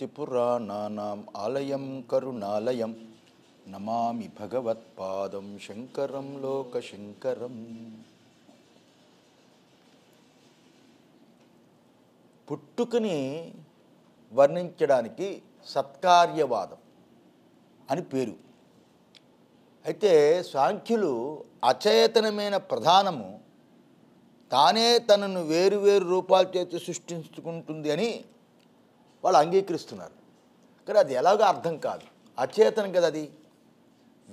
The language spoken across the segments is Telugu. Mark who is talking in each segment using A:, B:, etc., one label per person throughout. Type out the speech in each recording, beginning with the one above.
A: त्रिपुराणानाम् ఆలయం కరుణాలయం నమామి భగవత్పాదం शङ्करं శంకరం పుట్టుకని వర్ణించడానికి సత్కార్యవాదం అని పేరు అయితే సాంఖ్యులు అచేతనమైన ప్రధానము తానే తనను వేరు వేరు రూపాలు చేతి సృష్టించుకుంటుంది అని వాళ్ళు అంగీకరిస్తున్నారు కానీ అది ఎలాగో అర్థం కాదు అచేతనం కదా అది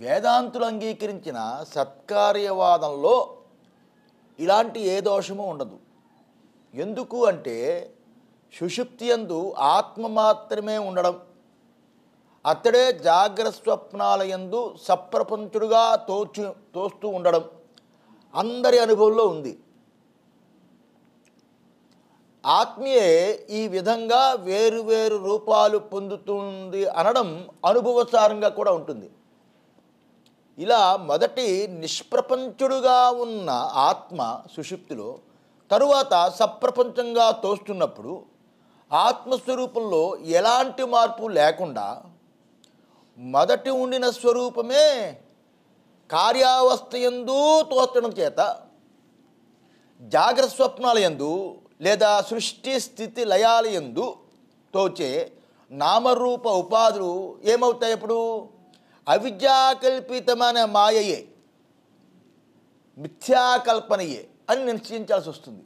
A: వేదాంతులు అంగీకరించిన సత్కార్యవాదంలో ఇలాంటి ఏ దోషము ఉండదు ఎందుకు అంటే సుషుప్తి ఎందు ఆత్మ మాత్రమే ఉండడం అతడే స్వప్నాల ఎందు సప్రపంచుడుగా తోచు తోస్తూ ఉండడం అందరి అనుభవంలో ఉంది ఆత్మీయే ఈ విధంగా వేరు వేరు రూపాలు పొందుతుంది అనడం అనుభవసారంగా కూడా ఉంటుంది ఇలా మొదటి నిష్ప్రపంచుడుగా ఉన్న ఆత్మ సుషుప్తిలో తరువాత సప్రపంచంగా తోస్తున్నప్పుడు ఆత్మస్వరూపంలో ఎలాంటి మార్పు లేకుండా మొదటి ఉండిన స్వరూపమే కార్యావస్థ ఎందు తోచడం చేత జాగ్రత్త స్వప్నాల ఎందు లేదా సృష్టి స్థితి లయాలయందు తోచే నామరూప ఉపాధులు ఏమవుతాయి ఇప్పుడు అవిద్యాకల్పితమైన మాయయే మిథ్యాకల్పనయే అని నిశ్చయించాల్సి వస్తుంది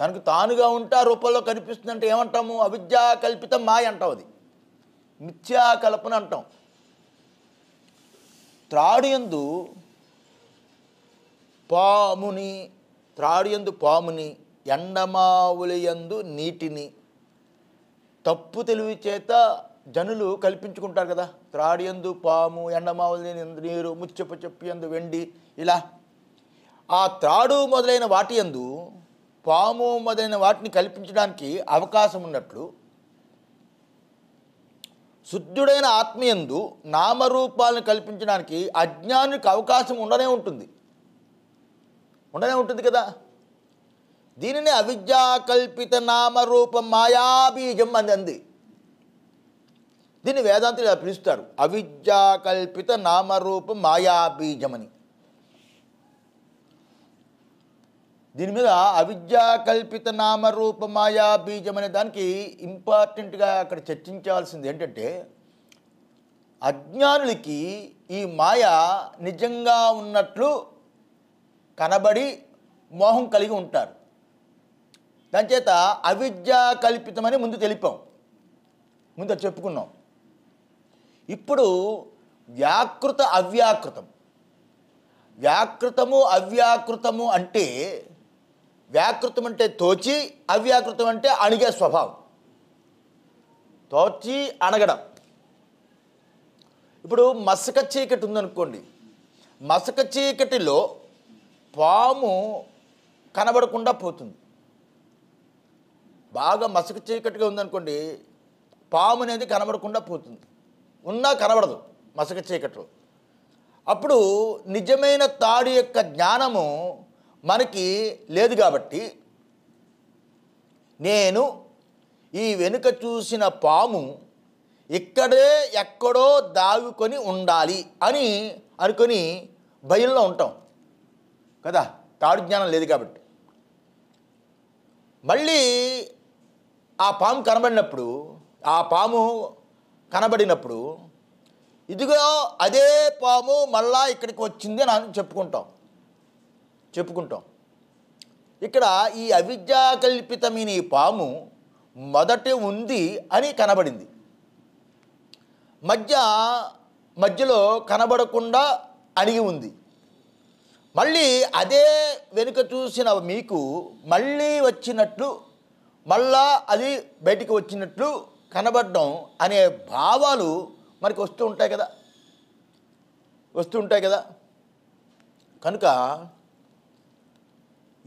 A: తనకు తానుగా ఉంటా రూపంలో కనిపిస్తుందంటే ఏమంటాము అవిద్యాకల్పిత మాయ అంటాం అది మిథ్యాకల్పన అంటాం త్రాడియందు పాముని త్రాడియందు పాముని ఎండమావులయందు నీటిని తప్పు తెలివి చేత జనులు కల్పించుకుంటారు కదా త్రాడియందు పాము ఎండమావుల నీరు ముచ్చపు చెప్పు ఎందు వెండి ఇలా ఆ త్రాడు మొదలైన వాటి ఎందు పాము మొదలైన వాటిని కల్పించడానికి అవకాశం ఉన్నట్లు శుద్ధుడైన ఆత్మయందు నామరూపాలను కల్పించడానికి అజ్ఞానికి అవకాశం ఉండనే ఉంటుంది ఉండనే ఉంటుంది కదా దీనిని అవిద్యాకల్పిత నామరూప మాయాబీజం అని అంది దీన్ని వేదాంతులు ఇలా పిలుస్తారు అవిద్యాకల్పిత నామరూప మాయాబీజం అని దీని మీద అవిద్యాకల్పిత నామరూప మాయాబీజం అనే దానికి ఇంపార్టెంట్గా అక్కడ చర్చించాల్సింది ఏంటంటే అజ్ఞానులకి ఈ మాయ నిజంగా ఉన్నట్లు కనబడి మోహం కలిగి ఉంటారు దానిచేత అవిద్య కల్పితమని ముందు తెలిపాం ముందు చెప్పుకున్నాం ఇప్పుడు వ్యాకృత అవ్యాకృతం వ్యాకృతము అవ్యాకృతము అంటే వ్యాకృతం అంటే తోచి అవ్యాకృతం అంటే అణిగే స్వభావం తోచి అణగడం ఇప్పుడు మసక చీకటి ఉందనుకోండి మసక చీకటిలో పాము కనబడకుండా పోతుంది బాగా మసక చీకటిగా ఉందనుకోండి పాము అనేది కనబడకుండా పోతుంది ఉన్నా కనబడదు మసక చీకట్లో అప్పుడు నిజమైన తాడు యొక్క జ్ఞానము మనకి లేదు కాబట్టి నేను ఈ వెనుక చూసిన పాము ఇక్కడే ఎక్కడో దాగుకొని ఉండాలి అని అనుకొని భయంలో ఉంటాం కదా తాడు జ్ఞానం లేదు కాబట్టి మళ్ళీ ఆ పాము కనబడినప్పుడు ఆ పాము కనబడినప్పుడు ఇదిగో అదే పాము మళ్ళా ఇక్కడికి వచ్చింది అని చెప్పుకుంటాం చెప్పుకుంటాం ఇక్కడ ఈ అవిద్యాకల్పితమైన ఈ పాము మొదట ఉంది అని కనబడింది మధ్య మధ్యలో కనబడకుండా అణిగి ఉంది మళ్ళీ అదే వెనుక చూసిన మీకు మళ్ళీ వచ్చినట్లు మళ్ళా అది బయటికి వచ్చినట్లు కనబడడం అనే భావాలు మనకి వస్తూ ఉంటాయి కదా వస్తూ ఉంటాయి కదా కనుక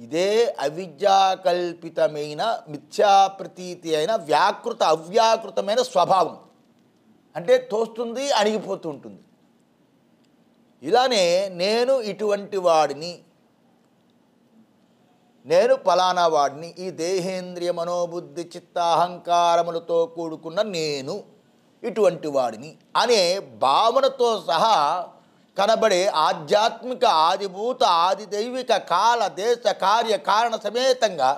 A: ఇదే అవిద్యాకల్పితమైన మిథ్యాప్రతీతి అయిన వ్యాకృత అవ్యాకృతమైన స్వభావం అంటే తోస్తుంది అణిగిపోతూ ఉంటుంది ఇలానే నేను ఇటువంటి వాడిని నేను పలానా వాడిని ఈ దేహేంద్రియ మనోబుద్ధి చిత్త అహంకారములతో కూడుకున్న నేను ఇటువంటి వాడిని అనే భావనతో సహా కనబడే ఆధ్యాత్మిక ఆదిభూత ఆదిదైవిక కాల దేశ కార్య కారణ సమేతంగా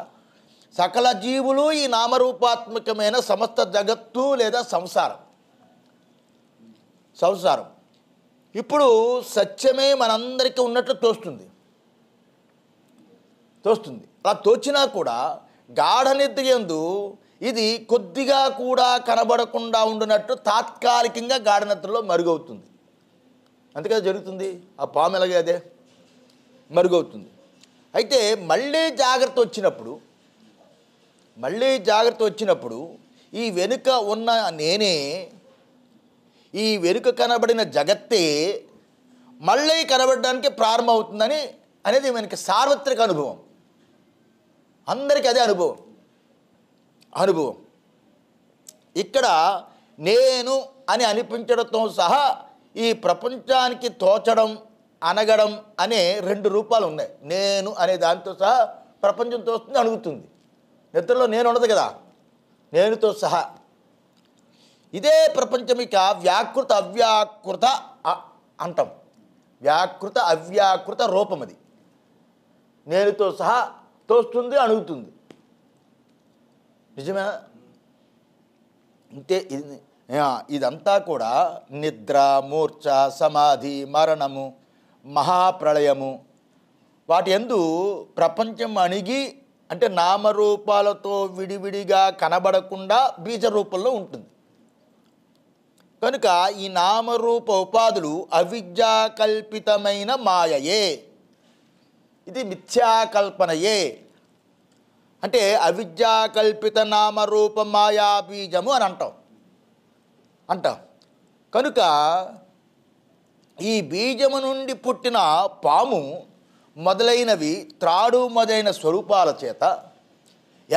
A: సకల జీవులు ఈ నామరూపాత్మకమైన సమస్త జగత్తు లేదా సంసారం సంసారం ఇప్పుడు సత్యమే మనందరికీ ఉన్నట్లు తోస్తుంది తోస్తుంది అలా తోచినా కూడా నిద్రయందు ఇది కొద్దిగా కూడా కనబడకుండా ఉండినట్టు తాత్కాలికంగా నిద్రలో మరుగవుతుంది అందుకే జరుగుతుంది ఆ పాము ఎలాగే అదే మరుగవుతుంది అయితే మళ్ళీ జాగ్రత్త వచ్చినప్పుడు మళ్ళీ జాగ్రత్త వచ్చినప్పుడు ఈ వెనుక ఉన్న నేనే ఈ వెనుక కనబడిన జగత్తే మళ్ళీ కనబడడానికి ప్రారంభమవుతుందని అనేది మనకి సార్వత్రిక అనుభవం అందరికీ అదే అనుభవం అనుభవం ఇక్కడ నేను అని అనిపించడంతో సహా ఈ ప్రపంచానికి తోచడం అనగడం అనే రెండు రూపాలు ఉన్నాయి నేను అనే దాంతో సహా ప్రపంచం తోస్తుంది అణుగుతుంది నిద్రలో నేను ఉండదు కదా నేనుతో సహా ఇదే ప్రపంచం ఇక వ్యాకృత అవ్యాకృత అంటాం వ్యాకృత అవ్యాకృత రూపం అది నేనుతో సహా తోస్తుంది అణుగుతుంది నిజమే అంటే ఇదంతా కూడా నిద్ర మూర్ఛ సమాధి మరణము మహాప్రళయము వాటి ఎందు ప్రపంచం అణిగి అంటే నామరూపాలతో విడివిడిగా కనబడకుండా బీజ రూపంలో ఉంటుంది కనుక ఈ నామరూప ఉపాధులు అవిద్యాకల్పితమైన మాయయే ఇది మిథ్యాకల్పనయే అంటే అవిద్యాకల్పిత నామరూప మాయాబీజము అని అంటాం అంటాం కనుక ఈ బీజము నుండి పుట్టిన పాము మొదలైనవి త్రాడు మొదలైన స్వరూపాల చేత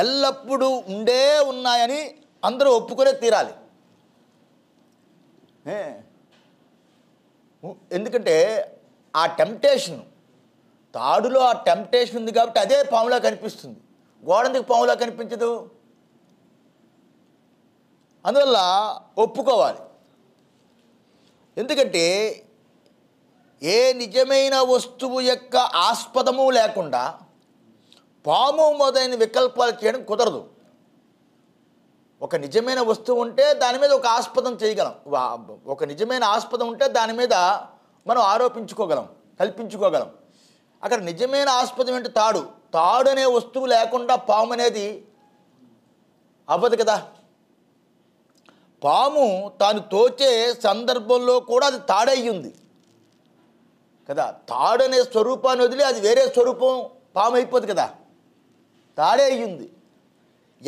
A: ఎల్లప్పుడూ ఉండే ఉన్నాయని అందరూ ఒప్పుకునే తీరాలి ఎందుకంటే ఆ టెంప్టేషన్ తాడులో ఆ టెంప్టేషన్ ఉంది కాబట్టి అదే పాములా కనిపిస్తుంది గోడందుకు పాములా కనిపించదు అందువల్ల ఒప్పుకోవాలి ఎందుకంటే ఏ నిజమైన వస్తువు యొక్క ఆస్పదము లేకుండా పాము మొదలైన వికల్పాలు చేయడం కుదరదు ఒక నిజమైన వస్తువు ఉంటే దాని మీద ఒక ఆస్పదం చేయగలం ఒక నిజమైన ఆస్పదం ఉంటే దాని మీద మనం ఆరోపించుకోగలం కల్పించుకోగలం అక్కడ నిజమైన ఆస్పదం ఏంటి తాడు తాడు అనే వస్తువు లేకుండా పాము అనేది అవ్వదు కదా పాము తాను తోచే సందర్భంలో కూడా అది తాడయ్యింది కదా తాడనే స్వరూపాన్ని వదిలి అది వేరే స్వరూపం పాము అయిపోదు కదా తాడే అయ్యింది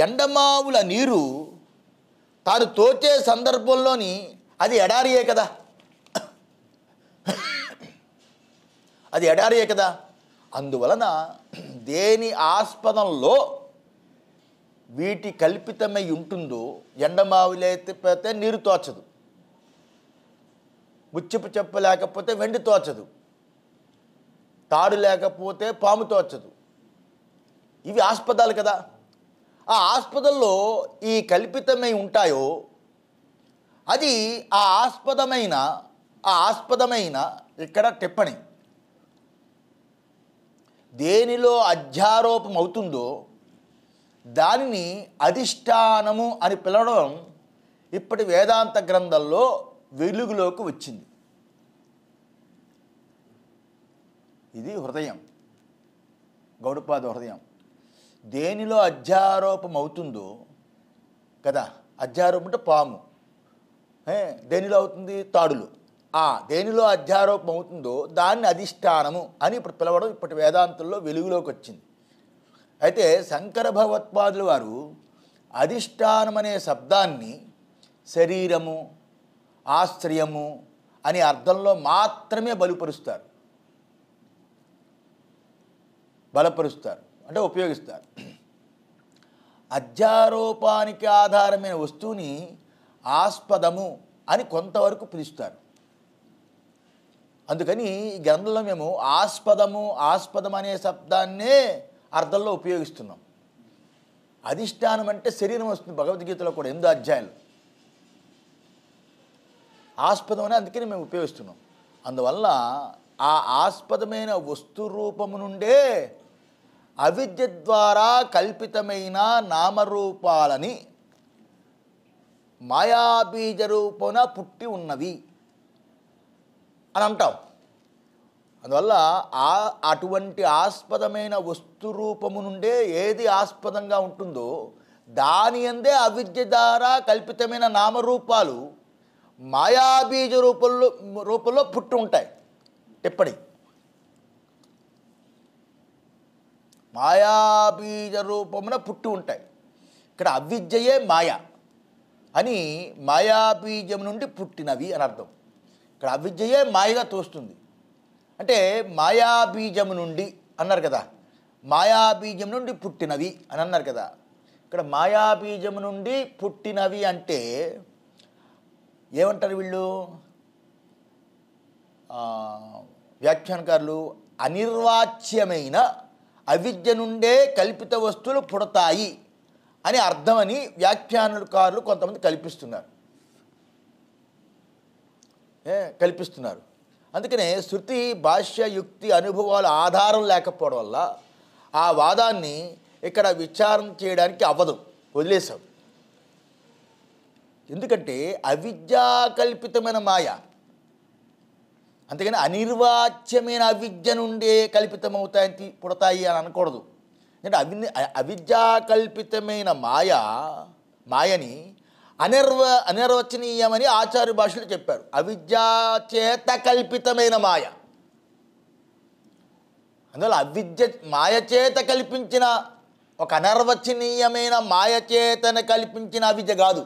A: ఎండమావుల నీరు తాను తోచే సందర్భంలోని అది ఎడారియే కదా అది ఎడారియే కదా అందువలన దేని ఆస్పదంలో వీటి కల్పితమై ఉంటుందో ఎండమావులేకపోతే నీరు తోచదు ముచ్చిపు చెప్పు లేకపోతే వెండి తోచదు తాడు లేకపోతే పాము తోచదు ఇవి ఆస్పదాలు కదా ఆ ఆస్పదల్లో ఈ కల్పితమై ఉంటాయో అది ఆ ఆస్పదమైన ఆ ఆస్పదమైన ఇక్కడ టిప్పణి దేనిలో అధ్యారోపం అవుతుందో దానిని అధిష్టానము అని పిలవడం ఇప్పటి వేదాంత గ్రంథంలో వెలుగులోకి వచ్చింది ఇది హృదయం గౌడపాద హృదయం దేనిలో అధ్యారోపం అవుతుందో కదా అధ్యారోపం అంటే పాము దేనిలో అవుతుంది తాడులు ఆ దేనిలో అధ్యారోపం అవుతుందో దాన్ని అధిష్టానము అని ఇప్పుడు పిలవడం ఇప్పటి వేదాంతంలో వెలుగులోకి వచ్చింది అయితే శంకర భగవత్పాదులు వారు అధిష్టానం అనే శబ్దాన్ని శరీరము ఆశ్రయము అనే అర్థంలో మాత్రమే బలుపరుస్తారు బలపరుస్తారు అంటే ఉపయోగిస్తారు అధ్యారోపానికి ఆధారమైన వస్తువుని ఆస్పదము అని కొంతవరకు పిలుస్తారు అందుకని ఈ గ్రంథంలో మేము ఆస్పదము ఆస్పదం అనే శబ్దాన్నే అర్థంలో ఉపయోగిస్తున్నాం అధిష్టానం అంటే శరీరం వస్తుంది భగవద్గీతలో కూడా ఎందు అధ్యాయాలు ఆస్పదం అనే అందుకని మేము ఉపయోగిస్తున్నాం అందువల్ల ఆ ఆస్పదమైన వస్తు రూపము నుండే అవిద్య ద్వారా కల్పితమైన నామరూపాలని మాయాబీజ రూపన పుట్టి ఉన్నవి అని అంటాం అందువల్ల ఆ అటువంటి ఆస్పదమైన వస్తు రూపము నుండే ఏది ఆస్పదంగా ఉంటుందో దాని అందే అవిద్య ద్వారా కల్పితమైన నామరూపాలు మాయాబీజ రూపంలో రూపంలో పుట్టి ఉంటాయి ఎప్పటి మాయాబీజ రూపమున పుట్టి ఉంటాయి ఇక్కడ అవిద్యయే మాయా అని మాయాబీజం నుండి పుట్టినవి అని అర్థం ఇక్కడ అవిద్యయే మాయగా తోస్తుంది అంటే మాయాబీజము నుండి అన్నారు కదా మాయాబీజం నుండి పుట్టినవి అని అన్నారు కదా ఇక్కడ మాయాబీజము నుండి పుట్టినవి అంటే ఏమంటారు వీళ్ళు వ్యాఖ్యానకారులు అనిర్వాచ్యమైన అవిద్య నుండే కల్పిత వస్తువులు పుడతాయి అని అర్థమని వ్యాఖ్యానకారులు కొంతమంది కల్పిస్తున్నారు కల్పిస్తున్నారు అందుకనే శృతి భాష్య యుక్తి అనుభవాలు ఆధారం లేకపోవడం వల్ల ఆ వాదాన్ని ఇక్కడ విచారం చేయడానికి అవ్వదు వదిలేసాం ఎందుకంటే అవిద్యాకల్పితమైన మాయ అందుకని అనిర్వాచ్యమైన అవిద్య నుండే కల్పితమవుతాయి పుడతాయి అని అనకూడదు అంటే అవి అవిద్యాకల్పితమైన మాయ మాయని అనిర్వ అనిర్వచనీయమని ఆచార్య భాషలు చెప్పారు అవిద్యాచేత కల్పితమైన మాయ అందువల్ల అవిద్య మాయచేత కల్పించిన ఒక అనర్వచనీయమైన మాయచేతను కల్పించిన అవిద్య కాదు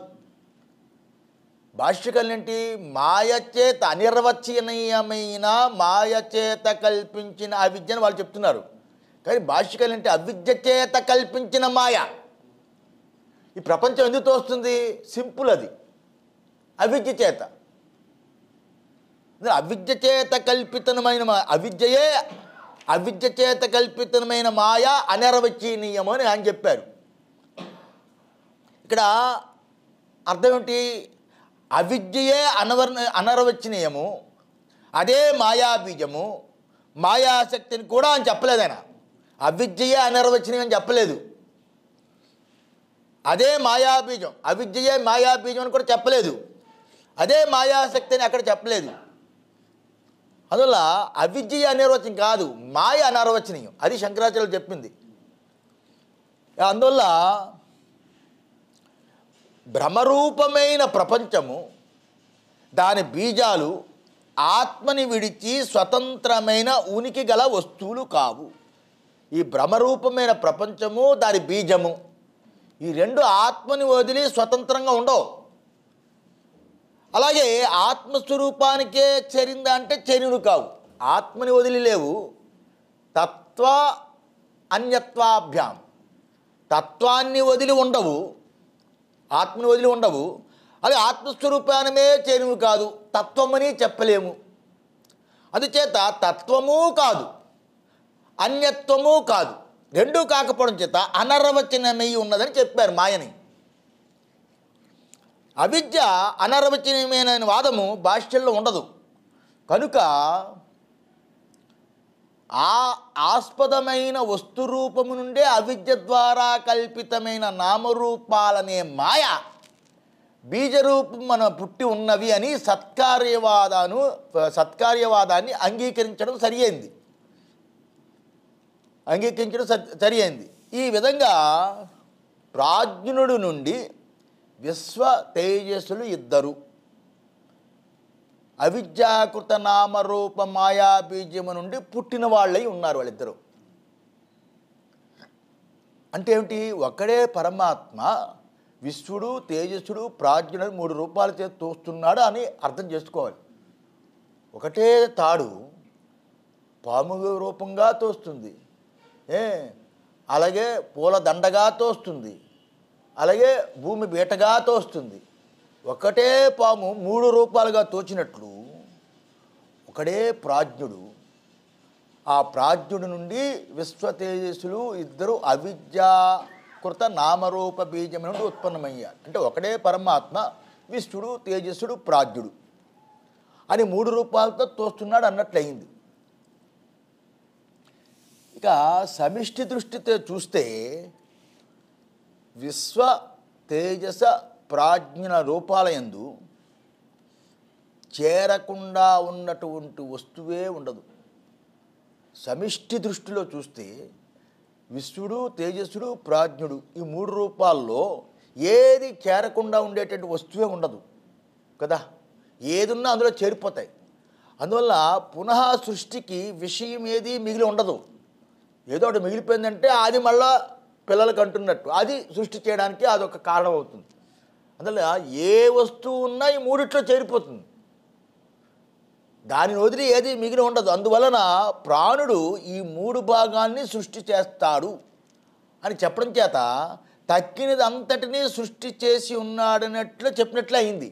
A: భాష్యకలేంటి మాయచేత అనిర్వచనీయమైన మాయచేత కల్పించిన అవిద్యను వాళ్ళు చెప్తున్నారు కానీ భాష్యకలేంటి అవిద్య చేత కల్పించిన మాయ ఈ ప్రపంచం ఎందుకు తోస్తుంది సింపుల్ అది అవిద్య చేత అవిద్య చేత కల్పితమైన అవిద్యయే అవిద్య చేత కల్పితమైన మాయ అనర్వచనీయము అని ఆయన చెప్పారు ఇక్కడ అర్థం ఏమిటి అవిద్యయే అనవర్ అనర్వచనీయము అదే మాయాబీజము మాయాశక్తిని కూడా అని చెప్పలేదు ఆయన అవిద్యయే అనర్వచనీయం అని చెప్పలేదు అదే మాయాబీజం అవిద్యయే మాయాబీజం అని కూడా చెప్పలేదు అదే మాయాశక్తి అని అక్కడ చెప్పలేదు అందువల్ల అవిద్య అనిర్వచనం కాదు మాయ అనర్వచనీయం అది శంకరాచార్యులు చెప్పింది అందువల్ల భ్రమరూపమైన ప్రపంచము దాని బీజాలు ఆత్మని విడిచి స్వతంత్రమైన ఉనికి గల వస్తువులు కావు ఈ భ్రమరూపమైన ప్రపంచము దాని బీజము ఈ రెండు ఆత్మని వదిలి స్వతంత్రంగా ఉండవు అలాగే ఆత్మస్వరూపానికే చెరిందా అంటే చెరిను కావు ఆత్మని వదిలి లేవు తత్వ అన్యత్వాభ్యాం తత్వాన్ని వదిలి ఉండవు ఆత్మని వదిలి ఉండవు అది ఆత్మస్వరూపానమే చేరువు కాదు తత్వమని చెప్పలేము అందుచేత తత్వము కాదు అన్యత్వము కాదు రెండూ కాకపోవడం చేత అనర్వచనమై ఉన్నదని చెప్పారు మాయని అవిద్య అనర్వచనీయమైన వాదము భాష్యంలో ఉండదు కనుక ఆ ఆస్పదమైన వస్తురూపము నుండే అవిద్య ద్వారా కల్పితమైన నామరూపాలనే మాయ బీజరూపం మన పుట్టి ఉన్నవి అని సత్కార్యవాదాను సత్కార్యవాదాన్ని అంగీకరించడం సరియైంది అంగీకరించడం సరి అయింది ఈ విధంగా ప్రాజ్ఞుడు నుండి విశ్వ తేజస్సులు ఇద్దరు అవిద్యాకృత నామరూప మాయాబీజము నుండి పుట్టిన వాళ్ళై ఉన్నారు వాళ్ళిద్దరు అంటే ఏమిటి ఒక్కడే పరమాత్మ విశ్వడు తేజస్సుడు ప్రాజ్ఞుడు మూడు రూపాల చేత తోస్తున్నాడు అని అర్థం చేసుకోవాలి ఒకటే తాడు పాము రూపంగా తోస్తుంది ఏ అలాగే పూల దండగా తోస్తుంది అలాగే భూమి బీటగా తోస్తుంది ఒకటే పాము మూడు రూపాలుగా తోచినట్లు ఒకడే ప్రాజ్ఞుడు ఆ ప్రాజ్ఞుడి నుండి విశ్వతేజస్సులు ఇద్దరు అవిద్యాకృత నామరూప బీజం నుండి ఉత్పన్నమయ్యారు అంటే ఒకడే పరమాత్మ విష్ణుడు తేజస్సుడు ప్రాజ్ఞుడు అని మూడు రూపాలతో తోస్తున్నాడు అన్నట్లయింది ఇక సమిష్టి దృష్టితో చూస్తే విశ్వ తేజస ప్రాజ్ఞల రూపాలయందు చేరకుండా ఉన్నటువంటి వస్తువే ఉండదు సమిష్టి దృష్టిలో చూస్తే విశ్వడు తేజస్సుడు ప్రాజ్ఞుడు ఈ మూడు రూపాల్లో ఏది చేరకుండా ఉండేటువంటి వస్తువే ఉండదు కదా ఏదున్నా అందులో చేరిపోతాయి అందువల్ల పునః సృష్టికి విషయం ఏది మిగిలి ఉండదు ఏదో ఒకటి మిగిలిపోయిందంటే అది మళ్ళా పిల్లలకు అంటున్నట్టు అది సృష్టి చేయడానికి అదొక కారణం అవుతుంది అందువల్ల ఏ వస్తువు ఉన్నా ఈ మూడిట్లో చేరిపోతుంది దాని వదిలి ఏది మిగిలి ఉండదు అందువలన ప్రాణుడు ఈ మూడు భాగాన్ని సృష్టి చేస్తాడు అని చెప్పడం చేత తక్కినది అంతటినీ సృష్టి చేసి ఉన్నాడనట్లు చెప్పినట్లు అయింది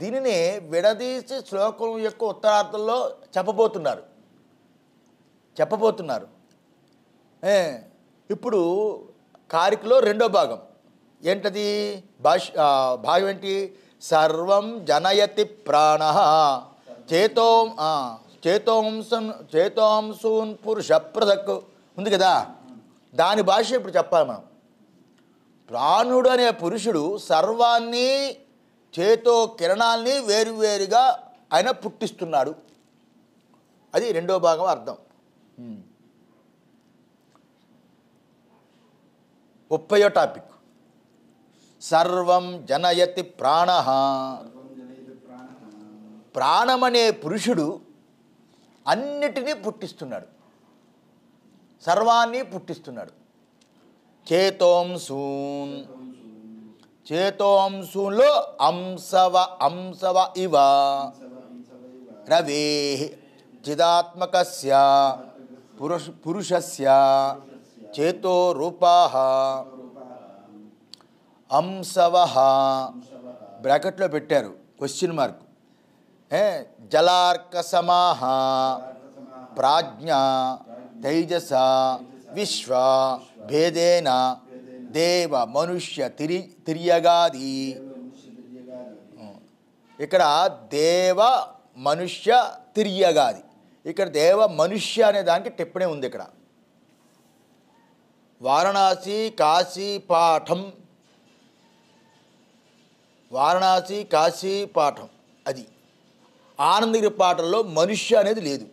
A: దీనిని విడదీసి శ్లోకం యొక్క ఉత్తరార్థంలో చెప్పబోతున్నారు చెప్పబోతున్నారు ఇప్పుడు కారికలో రెండో భాగం ఏంటది భాష భాగం ఏంటి సర్వం జనయతి ప్రాణ చేతో చేతోంశన్ చేతోంసూన్ పురుష ప్రదక్ ఉంది కదా దాని భాష ఇప్పుడు చెప్పాలి మనం ప్రాణుడు అనే పురుషుడు సర్వాన్ని చేతో కిరణాల్ని వేరువేరుగా ఆయన పుట్టిస్తున్నాడు అది రెండో భాగం అర్థం ముప్పయో టాపిక్ సర్వం జనయతి ప్రాణ ప్రాణమనే పురుషుడు అన్నిటినీ పుట్టిస్తున్నాడు సర్వాన్ని పుట్టిస్తున్నాడు చేతోం సూన్ చేతోంసులో అంశవ అంశవ ఇవ రవే చిదాత్మక పురుషస్ చేతో రూపా అంశవ బ్రాకెట్లో పెట్టారు క్వశ్చన్ మార్క్ జలార్క సమాహ ప్రాజ్ఞ తైజస విశ్వ భేదేన దేవ మనుష్య తిరి తిరియగాది ఇక్కడ దేవ మనుష్య తిరియగాది ఇక్కడ దేవ మనుష్య అనే దానికి టిప్పణి ఉంది ఇక్కడ వారణాసి కాశీ పాఠం వారణాసి కాశీ పాఠం అది ఆనందగిరి పాటల్లో మనుష్య అనేది లేదు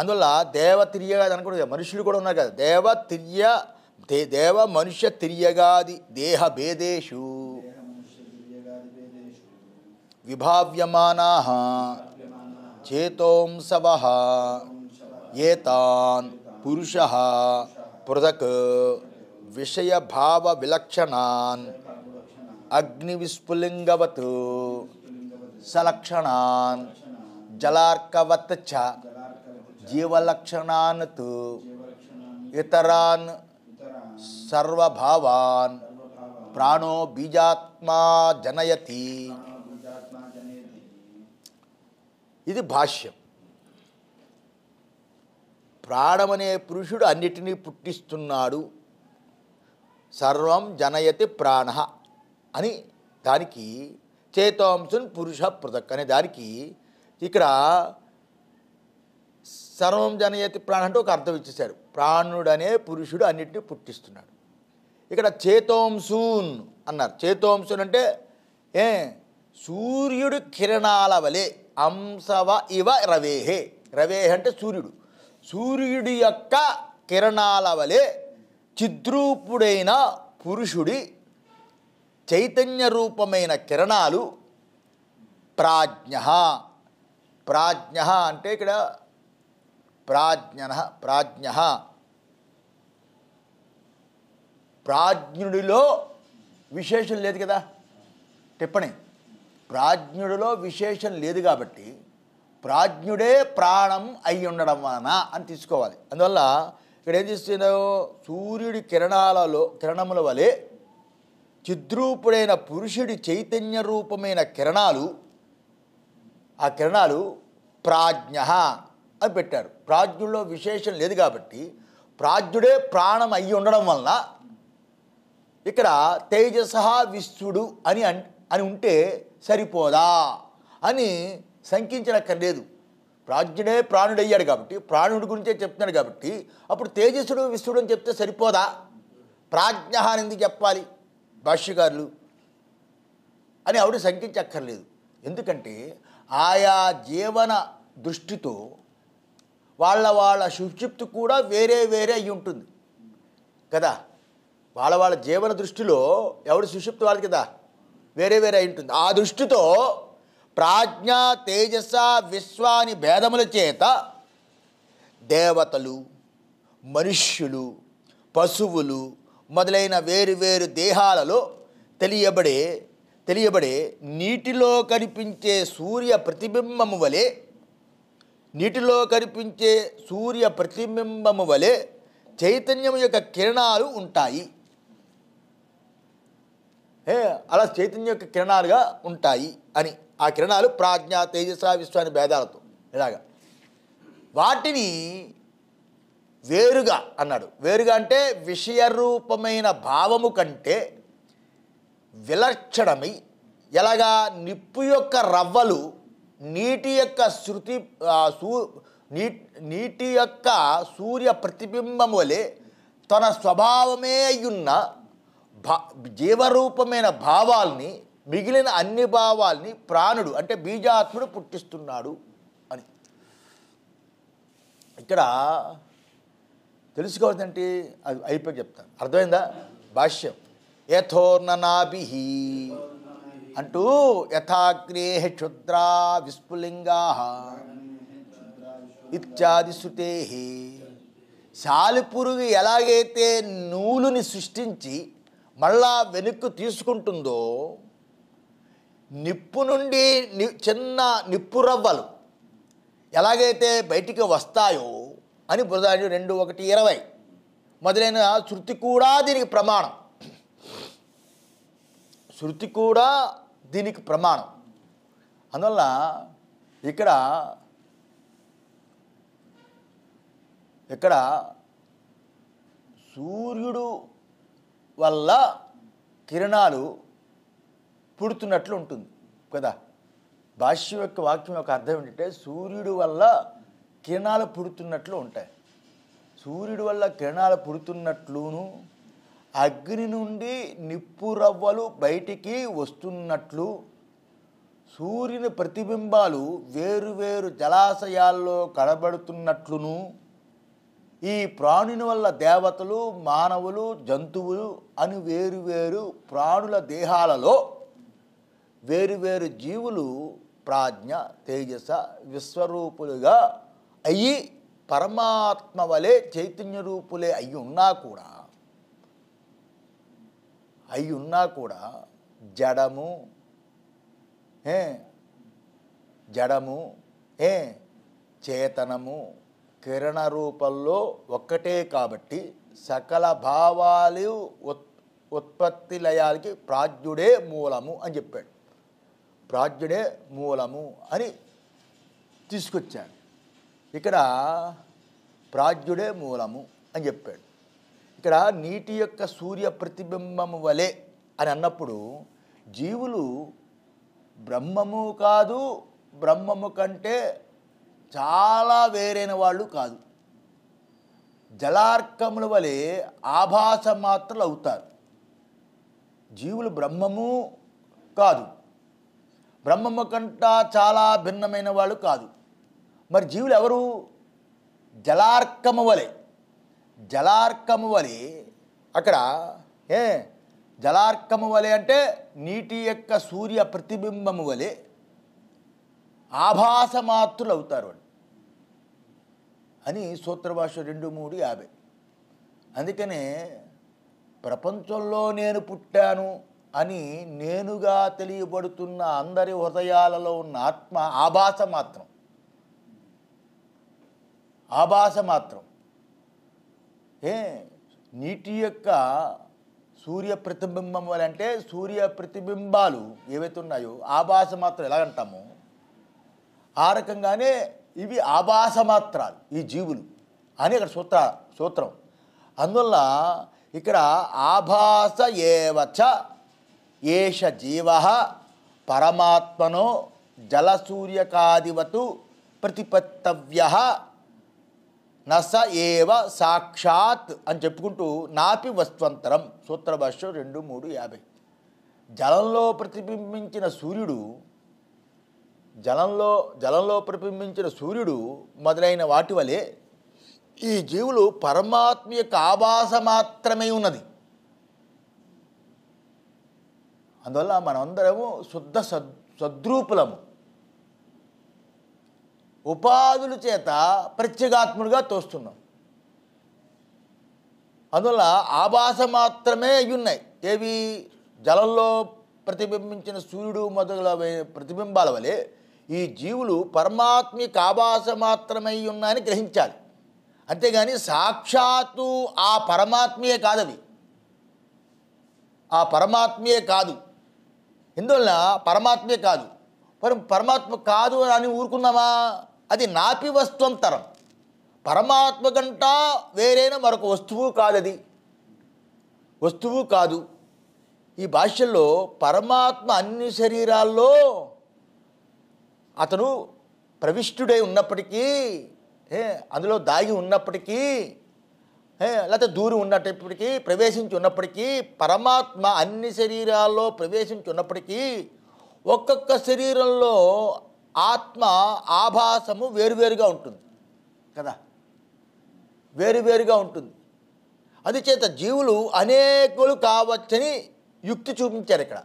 A: అందువల్ల దేవ తిరియగాది అనుకుంటుంది మనుషులు కూడా ఉన్నారు కదా దేవ తిరియ दे देव मनुष्य देह भेदेशु विभाव्यम चेतोंसव पुरुषः पृथक विषय भाव विलक्षणा अग्निविस्फुलिंगवत सलक्षण जलार्कवत् जीवलक्षणा तो इतरा సర్వభావాన్ ప్రాణో బీజాత్మా జనయతి ఇది భాష్యం ప్రాణమనే పురుషుడు అన్నిటినీ పుట్టిస్తున్నాడు సర్వం జనయతి ప్రాణ అని దానికి చేతాంశన్ పురుష పృథక్ అనే దానికి ఇక్కడ సర్వం జనయతి ప్రాణ అంటే ఒక అర్థం ఇచ్చేశారు ప్రాణుడనే పురుషుడు అన్నిటిని పుట్టిస్తున్నాడు ఇక్కడ చేతోంశూన్ అన్నారు చేతోంశూన్ అంటే ఏ సూర్యుడు కిరణాల వలె అంశవ ఇవ రవేహే రవేహ అంటే సూర్యుడు సూర్యుడి యొక్క కిరణాల వలె చిద్రూపుడైన పురుషుడి చైతన్య రూపమైన కిరణాలు ప్రాజ్ఞ ప్రాజ్ఞ అంటే ఇక్కడ ప్రాజ్ఞన ప్రాజ్ఞ ప్రాజ్ఞుడిలో విశేషం లేదు కదా టిప్పణి ప్రాజ్ఞుడిలో విశేషం లేదు కాబట్టి ప్రాజ్ఞుడే ప్రాణం అయి ఉండడం వలన అని తీసుకోవాలి అందువల్ల ఇక్కడ ఏం చేస్తున్నావు సూర్యుడి కిరణాలలో కిరణముల వలె చిద్రూపుడైన పురుషుడి చైతన్య రూపమైన కిరణాలు ఆ కిరణాలు ప్రాజ్ఞ అని పెట్టారు ప్రాజ్ఞుల్లో విశేషం లేదు కాబట్టి ప్రాజ్ఞుడే ప్రాణం అయ్యి ఉండడం వలన ఇక్కడ తేజస విశ్వడు అని అని ఉంటే సరిపోదా అని శంకించనక్కర్లేదు ప్రాజ్ఞుడే ప్రాణుడయ్యాడు కాబట్టి ప్రాణుడి గురించే చెప్తున్నాడు కాబట్టి అప్పుడు తేజస్సుడు విశ్వడు అని చెప్తే సరిపోదా ప్రాజ్ఞ అని ఎందుకు చెప్పాలి భాష్యకారులు అని ఆవిడ శంకించక్కర్లేదు ఎందుకంటే ఆయా జీవన దృష్టితో వాళ్ళ వాళ్ళ సుక్షిప్తి కూడా వేరే వేరే అయి ఉంటుంది కదా వాళ్ళ వాళ్ళ జీవన దృష్టిలో ఎవడు సుక్షిప్తి వాళ్ళు కదా వేరే వేరే అయి ఉంటుంది ఆ దృష్టితో ప్రాజ్ఞ తేజస విశ్వాని భేదముల చేత దేవతలు మనుష్యులు పశువులు మొదలైన వేరు వేరు దేహాలలో తెలియబడే తెలియబడే నీటిలో కనిపించే సూర్య ప్రతిబింబము వలె నీటిలో కనిపించే సూర్య ప్రతిబింబము వలె చైతన్యం యొక్క కిరణాలు ఉంటాయి అలా చైతన్యం యొక్క కిరణాలుగా ఉంటాయి అని ఆ కిరణాలు ప్రాజ్ఞ తేజస విశ్వ అనే భేదాలతో ఇలాగా వాటిని వేరుగా అన్నాడు వేరుగా అంటే విషయరూపమైన భావము కంటే విలక్షణమై ఎలాగా నిప్పు యొక్క రవ్వలు నీటి యొక్క శృతి సూ నీటి యొక్క సూర్య ప్రతిబింబం వలె తన స్వభావమే అయ్యున్న భా జీవరూపమైన భావాల్ని మిగిలిన అన్ని భావాల్ని ప్రాణుడు అంటే బీజాత్ముడు పుట్టిస్తున్నాడు అని ఇక్కడ తెలుసుకోవాల్సిందంటే అది అయిపోయి చెప్తాను అర్థమైందా భాష్యం యథోర్ననాభి అంటూ యథాగ్రే క్షుద్రా విస్ఫులింగా ఇత్యాదిసుతే శాలిపురుగు ఎలాగైతే నూలుని సృష్టించి మళ్ళా వెనుక్కు తీసుకుంటుందో నిప్పు నుండి చిన్న నిప్పు రవ్వలు ఎలాగైతే బయటికి వస్తాయో అని బుధాడు రెండు ఒకటి ఇరవై మొదలైన శృతి కూడా దీనికి ప్రమాణం శృతి కూడా దీనికి ప్రమాణం అందువల్ల ఇక్కడ ఇక్కడ సూర్యుడు వల్ల కిరణాలు పుడుతున్నట్లు ఉంటుంది కదా భాష్య యొక్క వాక్యం యొక్క అర్థం ఏంటంటే సూర్యుడు వల్ల కిరణాలు పుడుతున్నట్లు ఉంటాయి సూర్యుడు వల్ల కిరణాలు పుడుతున్నట్లును అగ్ని నుండి నిప్పురవ్వలు బయటికి వస్తున్నట్లు సూర్యుని ప్రతిబింబాలు వేరువేరు జలాశయాల్లో కనబడుతున్నట్లును ఈ ప్రాణుని వల్ల దేవతలు మానవులు జంతువులు అని వేరువేరు ప్రాణుల దేహాలలో వేరువేరు జీవులు ప్రాజ్ఞ తేజస విశ్వరూపులుగా అయ్యి పరమాత్మ వలె చైతన్య రూపులే అయి ఉన్నా కూడా అయి ఉన్నా కూడా జడము ఏ జడము ఏ చేతనము కిరణ రూపంలో ఒక్కటే కాబట్టి సకల భావాలు ఉత్పత్తి లయాలకి ప్రాజ్ఞుడే మూలము అని చెప్పాడు ప్రాజ్ఞుడే మూలము అని తీసుకొచ్చాడు ఇక్కడ ప్రాజ్ఞుడే మూలము అని చెప్పాడు ఇక్కడ నీటి యొక్క సూర్య ప్రతిబింబం వలె అని అన్నప్పుడు జీవులు బ్రహ్మము కాదు బ్రహ్మము కంటే చాలా వేరైన వాళ్ళు కాదు జలార్కముల వలె ఆభాస మాత్రలు అవుతారు జీవులు బ్రహ్మము కాదు బ్రహ్మము కంటా చాలా భిన్నమైన వాళ్ళు కాదు మరి జీవులు ఎవరు జలార్కము వలె జలార్కము వలి అక్కడ ఏ జలార్కము వలె అంటే నీటి యొక్క సూర్య ప్రతిబింబము వలె ఆభాసమాత్రులు అవుతారు అని సూత్రభాష రెండు మూడు యాభై అందుకనే ప్రపంచంలో నేను పుట్టాను అని నేనుగా తెలియబడుతున్న అందరి హృదయాలలో ఉన్న ఆత్మ ఆభాస మాత్రం ఆభాస మాత్రం ఏ నీటి యొక్క సూర్య ప్రతిబింబం వల్ల అంటే సూర్య ప్రతిబింబాలు ఏవైతే ఉన్నాయో ఆభాస మాత్రం ఎలాగంటాము ఆ రకంగానే ఇవి ఆభాస మాత్రాలు ఈ జీవులు అని అక్కడ సూత్ర సూత్రం అందువల్ల ఇక్కడ ఆభాస ఏవచ ఏష జీవ పరమాత్మను జలసూర్యకాదివతు ప్రతిపత్తవ్య నస ఏవ సాక్షాత్ అని చెప్పుకుంటూ నాపి సూత్ర సూత్రభాష్యం రెండు మూడు యాభై జలంలో ప్రతిబింబించిన సూర్యుడు జలంలో జలంలో ప్రతిబింబించిన సూర్యుడు మొదలైన వాటి వలె ఈ జీవులు పరమాత్మ యొక్క ఆభాస మాత్రమే ఉన్నది అందువల్ల మనమందరము శుద్ధ సద్ సద్రూపులము ఉపాధుల చేత ప్రత్యేగాత్ముడిగా తోస్తున్నాం అందువల్ల ఆభాస మాత్రమే అయి ఉన్నాయి ఏవి జలంలో ప్రతిబింబించిన సూర్యుడు మొదల ప్రతిబింబాల వలె ఈ జీవులు పరమాత్మిక ఆభాస మాత్రమై ఉన్నాయని గ్రహించాలి అంతేగాని సాక్షాత్తు ఆ పరమాత్మయే కాదవి ఆ పరమాత్మయే కాదు ఇందువలన పరమాత్మే కాదు మరి పరమాత్మ కాదు అని ఊరుకున్నామా అది నాపి వస్తువంతరం పరమాత్మ కంట వేరైన మరొక వస్తువు అది వస్తువు కాదు ఈ భాషల్లో పరమాత్మ అన్ని శరీరాల్లో అతను ప్రవిష్టుడై ఉన్నప్పటికీ అందులో దాగి ఉన్నప్పటికీ లేకపోతే దూరి ఉన్నప్పటికీ ప్రవేశించి ఉన్నప్పటికీ పరమాత్మ అన్ని శరీరాల్లో ప్రవేశించి ఉన్నప్పటికీ ఒక్కొక్క శరీరంలో ఆత్మ ఆభాసము వేరువేరుగా ఉంటుంది కదా వేరువేరుగా ఉంటుంది అందుచేత జీవులు అనేకులు కావచ్చని యుక్తి చూపించారు ఇక్కడ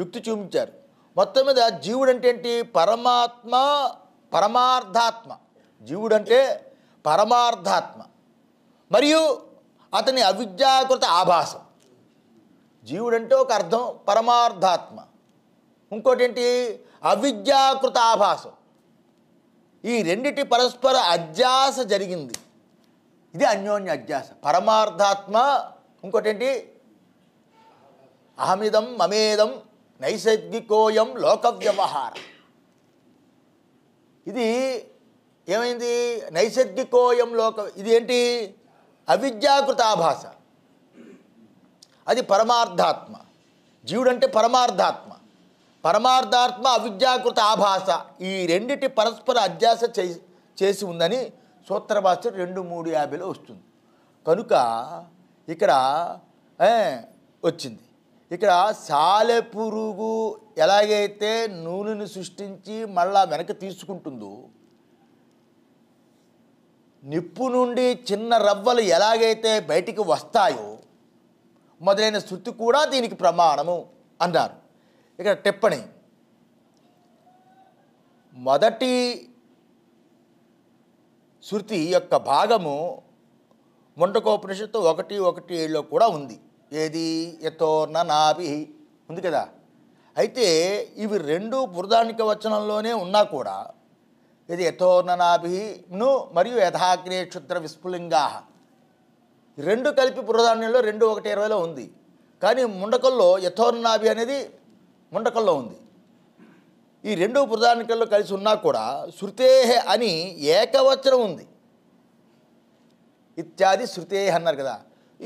A: యుక్తి చూపించారు మొత్తం మీద జీవుడు అంటే ఏంటి పరమాత్మ పరమార్థాత్మ జీవుడు అంటే పరమార్థాత్మ మరియు అతని అవిద్యాకృత ఆభాసం జీవుడంటే ఒక అర్థం పరమార్థాత్మ ఇంకోటి ఏంటి అవిద్యాకృత ఆభాసం ఈ రెండిటి పరస్పర అధ్యాస జరిగింది ఇది అన్యోన్య అధ్యాస పరమార్థాత్మ ఇంకోటేంటి అహమిదం మమేదం నైసర్గికోయం లోక వ్యవహారం ఇది ఏమైంది నైసర్గికోయం లోక ఇది ఏంటి ఆభాస అది పరమార్థాత్మ జీవుడంటే పరమార్థాత్మ పరమార్థాత్మ అవిద్యాకృత ఆభాస ఈ రెండిటి పరస్పర అధ్యాస చేసి ఉందని సూత్ర భాష రెండు మూడు యాభైలో వస్తుంది కనుక ఇక్కడ వచ్చింది ఇక్కడ సాలె పురుగు ఎలాగైతే నూనెను సృష్టించి మళ్ళా వెనక తీసుకుంటుందో నిప్పు నుండి చిన్న రవ్వలు ఎలాగైతే బయటికి వస్తాయో మొదలైన శృతి కూడా దీనికి ప్రమాణము అన్నారు ఇక్కడ టిప్పణి మొదటి శృతి యొక్క భాగము ముండకోపనిషత్తు ఒకటి ఒకటి ఏడులో కూడా ఉంది ఏది యథోర్ణ నాభి ఉంది కదా అయితే ఇవి రెండు పురదానిక వచనంలోనే ఉన్నా కూడా ఇది యథోర్ణనాభిను మరియు యథాగ్నే క్షుద్ర విస్ఫులింగా రెండు కలిపి పురదాన్యంలో రెండు ఒకటి ఇరవైలో ఉంది కానీ ముండకల్లో యథోర్ణనాభి అనేది ముండకల్లో ఉంది ఈ రెండు ప్రధానికల్లో కలిసి ఉన్నా కూడా శృతేహ అని ఏకవచనం ఉంది ఇత్యాది శృతేహ అన్నారు కదా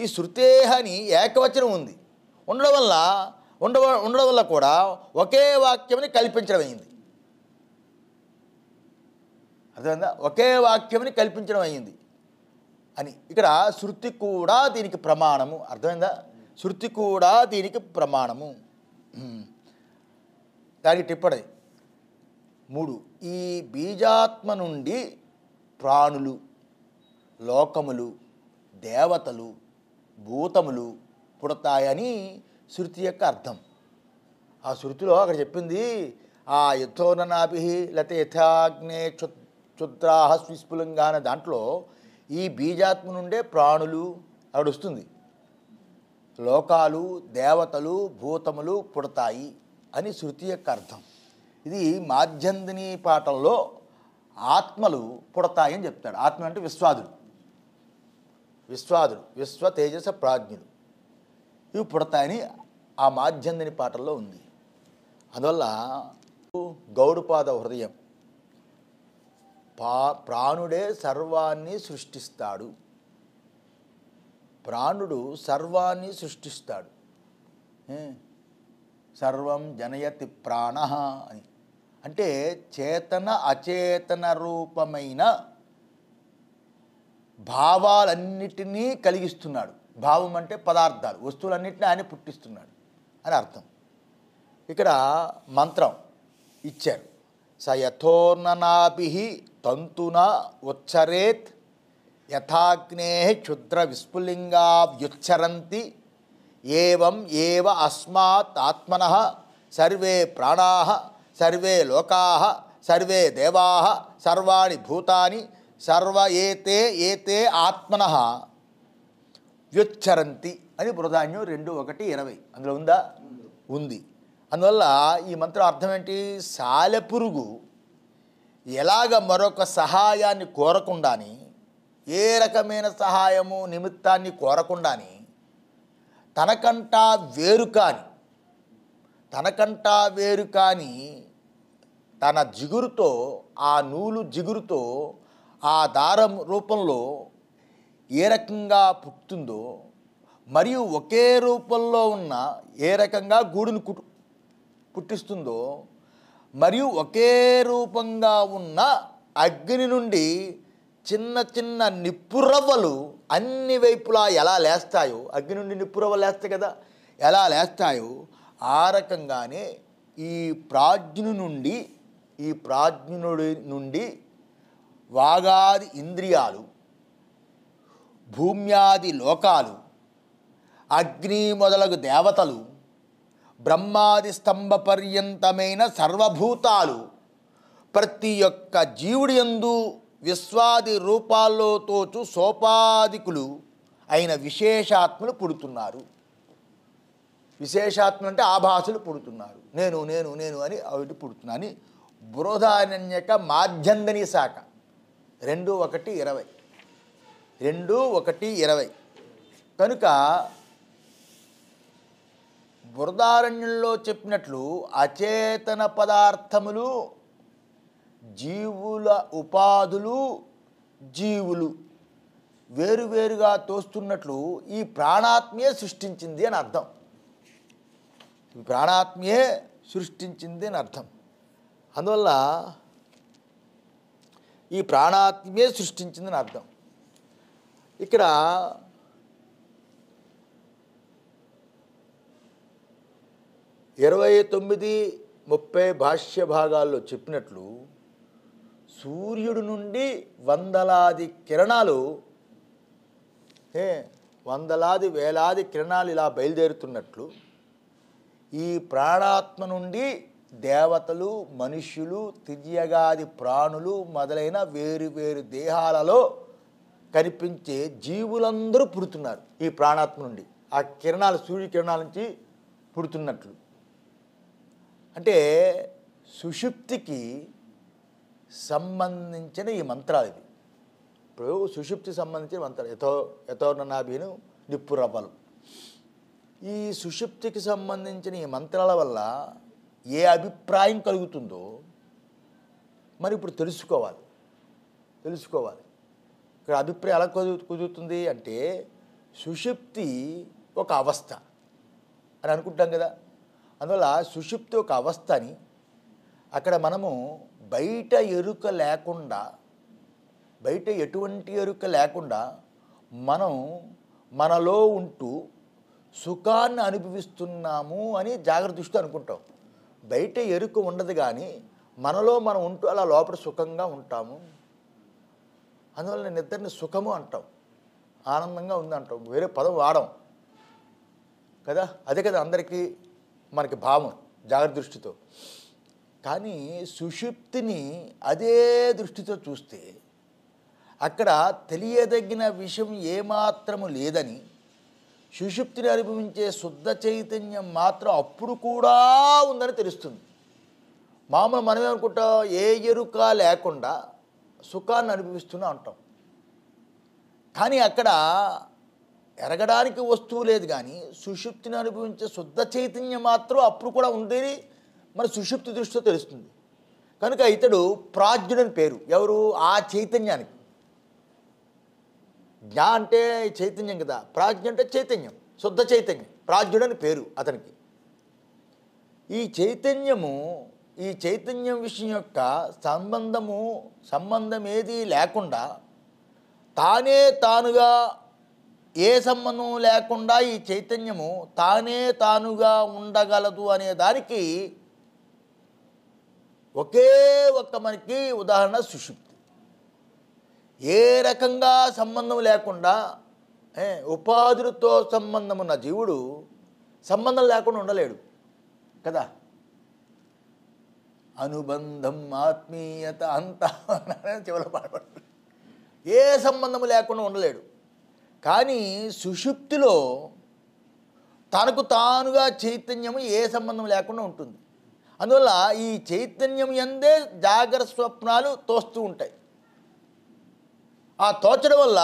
A: ఈ శృతేహ అని ఏకవచనం ఉంది ఉండడం వల్ల ఉండ ఉండడం వల్ల కూడా ఒకే వాక్యమని కల్పించడం అయింది అర్థమైందా ఒకే వాక్యమని కల్పించడం అయింది అని ఇక్కడ శృతి కూడా దీనికి ప్రమాణము అర్థమైందా శృతి కూడా దీనికి ప్రమాణము దానికి టిప్పడి మూడు ఈ బీజాత్మ నుండి ప్రాణులు లోకములు దేవతలు భూతములు పుడతాయని శృతి యొక్క అర్థం ఆ శృతిలో అక్కడ చెప్పింది ఆ నాభి లేకపోతే యథాగ్నే క్షుద్రాహ స్విస్ఫులంగా అనే దాంట్లో ఈ బీజాత్మ నుండే ప్రాణులు అక్కడ వస్తుంది లోకాలు దేవతలు భూతములు పుడతాయి అని శృతి యొక్క అర్థం ఇది మాధ్యందిని పాటల్లో ఆత్మలు పుడతాయని చెప్తాడు ఆత్మ అంటే విశ్వాదుడు విశ్వాదుడు విశ్వ తేజస ప్రాజ్ఞుడు ఇవి పుడతాయని ఆ మాధ్యందిని పాటల్లో ఉంది అందువల్ల గౌడపాద హృదయం పా ప్రాణుడే సర్వాన్ని సృష్టిస్తాడు ప్రాణుడు సర్వాన్ని సృష్టిస్తాడు సర్వం జనయతి ప్రాణ అని అంటే చేతన అచేతన రూపమైన భావాలన్నిటినీ కలిగిస్తున్నాడు భావం అంటే పదార్థాలు వస్తువులన్నింటినీ ఆయన పుట్టిస్తున్నాడు అని అర్థం ఇక్కడ మంత్రం ఇచ్చారు స యథోర్ణనాభి తంతున ఉచ్చరేత్ యథాగ్నే క్షుద్ర వ్యుచ్చరంతి ఏం ఏవ అస్మాత్ ఆత్మన సర్వే ప్రాణా సర్వే లోకా సర్వే దేవా సర్వాణి భూతాని సర్వ ఏతే ఏతే ఆత్మన వ్యుచ్చరంతి అని బృదాన్యం రెండు ఒకటి ఇరవై అందులో ఉందా ఉంది అందువల్ల ఈ మంత్రం అర్థం ఏంటి సాలెపురుగు ఎలాగ మరొక సహాయాన్ని కోరకుండాని ఏ రకమైన సహాయము నిమిత్తాన్ని కోరకుండాని తనకంటా వేరు కాని తనకంటా వేరు కాని తన జిగురుతో ఆ నూలు జిగురుతో ఆ దారం రూపంలో ఏ రకంగా పుట్టుతుందో మరియు ఒకే రూపంలో ఉన్న ఏ రకంగా గూడును పుట్టిస్తుందో మరియు ఒకే రూపంగా ఉన్న అగ్ని నుండి చిన్న చిన్న నిప్పురవ్వలు అన్ని వైపులా ఎలా లేస్తాయో అగ్ని నుండి నిప్పురవ్వలు లేస్తాయి కదా ఎలా లేస్తాయో ఆ రకంగానే ఈ ప్రాజ్ఞు నుండి ఈ ప్రాజ్ఞుడి నుండి వాగాది ఇంద్రియాలు భూమ్యాది లోకాలు అగ్ని మొదలగు దేవతలు బ్రహ్మాది స్తంభ పర్యంతమైన సర్వభూతాలు ప్రతి ఒక్క జీవుడి ఎందు విశ్వాది రూపాల్లో తోచు సోపాధికులు అయిన విశేషాత్మలు పుడుతున్నారు విశేషాత్మలు అంటే ఆభాసులు పుడుతున్నారు నేను నేను నేను అని అవిటి పుడుతున్నాను బృహదారణ్యక మాధ్యందని శాఖ రెండు ఒకటి ఇరవై రెండు ఒకటి ఇరవై కనుక బురదారణ్యంలో చెప్పినట్లు అచేతన పదార్థములు జీవుల ఉపాధులు జీవులు వేరువేరుగా తోస్తున్నట్లు ఈ ప్రాణాత్మయే సృష్టించింది అని అర్థం ప్రాణాత్మయే సృష్టించింది అని అర్థం అందువల్ల ఈ ప్రాణాత్మే అని అర్థం ఇక్కడ ఇరవై తొమ్మిది ముప్పై భాష్య భాగాల్లో చెప్పినట్లు సూర్యుడు నుండి వందలాది కిరణాలు ఏ వందలాది వేలాది కిరణాలు ఇలా బయలుదేరుతున్నట్లు ఈ ప్రాణాత్మ నుండి దేవతలు మనుష్యులు తిర్యగాది ప్రాణులు మొదలైన వేరు వేరు దేహాలలో కనిపించే జీవులందరూ పుడుతున్నారు ఈ ప్రాణాత్మ నుండి ఆ కిరణాలు సూర్య కిరణాల నుంచి పుడుతున్నట్లు అంటే సుషుప్తికి సంబంధించిన ఈ మంత్రాలు ఇవి ఇప్పుడు సుషుప్తి సంబంధించిన మంత్రాలు యథో యథోర్ణనాభిను రవ్వలు ఈ సుషుప్తికి సంబంధించిన ఈ మంత్రాల వల్ల ఏ అభిప్రాయం కలుగుతుందో మరి ఇప్పుడు తెలుసుకోవాలి తెలుసుకోవాలి ఇక్కడ అభిప్రాయం ఎలా కుదురుతుంది అంటే సుషుప్తి ఒక అవస్థ అని అనుకుంటాం కదా అందువల్ల సుషుప్తి ఒక అవస్థ అని అక్కడ మనము బయట ఎరుక లేకుండా బయట ఎటువంటి ఎరుక లేకుండా మనం మనలో ఉంటూ సుఖాన్ని అనుభవిస్తున్నాము అని జాగ్రత్త దృష్టి అనుకుంటాం బయట ఎరుక ఉండదు కానీ మనలో మనం ఉంటూ అలా లోపల సుఖంగా ఉంటాము అందువల్ల నిద్రని సుఖము అంటాం ఆనందంగా ఉంది అంటాం వేరే పదం వాడం కదా అదే కదా అందరికీ మనకి భావం జాగ్రత్త దృష్టితో కానీ సుషుప్తిని అదే దృష్టితో చూస్తే అక్కడ తెలియదగిన విషయం ఏమాత్రము లేదని సుషుప్తిని అనుభవించే శుద్ధ చైతన్యం మాత్రం అప్పుడు కూడా ఉందని తెలుస్తుంది మామూలు మనం ఏమనుకుంటాం ఏ ఎరుక లేకుండా సుఖాన్ని అనుభవిస్తూనే ఉంటాం కానీ అక్కడ ఎరగడానికి వస్తువు లేదు కానీ సుషుప్తిని అనుభవించే శుద్ధ చైతన్యం మాత్రం అప్పుడు కూడా ఉండేది మన సుషుప్తి దృష్టితో తెలుస్తుంది కనుక ఇతడు ప్రాజ్ఞుడని పేరు ఎవరు ఆ చైతన్యానికి జ్ఞా అంటే చైతన్యం కదా ప్రాజ్ఞ అంటే చైతన్యం శుద్ధ చైతన్యం ప్రాజ్ఞుడని పేరు అతనికి ఈ చైతన్యము ఈ చైతన్యం విషయం యొక్క సంబంధము సంబంధం ఏదీ లేకుండా తానే తానుగా ఏ సంబంధం లేకుండా ఈ చైతన్యము తానే తానుగా ఉండగలదు అనే దానికి ఒకే ఒక్క మనకి ఉదాహరణ సుషుప్తి ఏ రకంగా సంబంధం లేకుండా ఉపాధులతో సంబంధం ఉన్న జీవుడు సంబంధం లేకుండా ఉండలేడు కదా అనుబంధం ఆత్మీయత అంత చివరి పాడబడు ఏ సంబంధం లేకుండా ఉండలేడు కానీ సుషుప్తిలో తనకు తానుగా చైతన్యము ఏ సంబంధం లేకుండా ఉంటుంది అందువల్ల ఈ చైతన్యం ఎందే జాగ్రత్త స్వప్నాలు తోస్తూ ఉంటాయి ఆ తోచడం వల్ల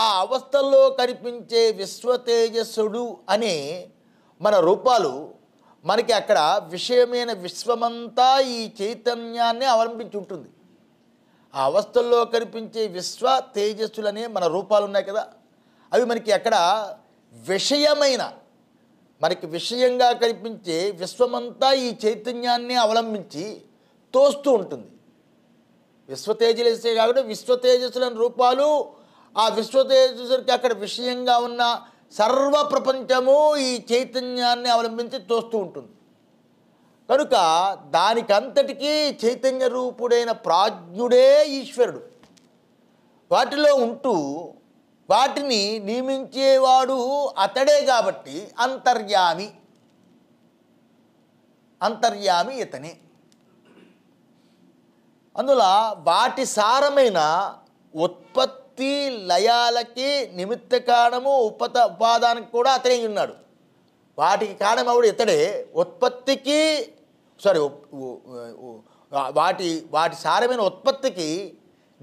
A: ఆ అవస్థల్లో కనిపించే విశ్వతేజస్సుడు అనే మన రూపాలు మనకి అక్కడ విషయమైన విశ్వమంతా ఈ చైతన్యాన్ని అవలంబించి ఉంటుంది ఆ అవస్థల్లో కనిపించే విశ్వ తేజస్సులనే మన రూపాలు ఉన్నాయి కదా అవి మనకి అక్కడ విషయమైన మనకి విషయంగా కనిపించే విశ్వమంతా ఈ చైతన్యాన్ని అవలంబించి తోస్తూ ఉంటుంది విశ్వతేజలేసే కాకుండా విశ్వతేజస్సులని రూపాలు ఆ విశ్వతేజస్సుకి అక్కడ విషయంగా ఉన్న సర్వ ప్రపంచము ఈ చైతన్యాన్ని అవలంబించి తోస్తూ ఉంటుంది కనుక దానికంతటికీ చైతన్య రూపుడైన ప్రాజ్ఞుడే ఈశ్వరుడు వాటిలో ఉంటూ వాటిని నియమించేవాడు అతడే కాబట్టి అంతర్యామి అంతర్యామి ఇతనే అందులో వాటి సారమైన ఉత్పత్తి లయాలకి నిమిత్త కారణము ఉపత ఉపాదానికి కూడా అతనే ఉన్నాడు వాటికి కారణం ఆవిడ ఇతడే ఉత్పత్తికి సారీ వాటి వాటి సారమైన ఉత్పత్తికి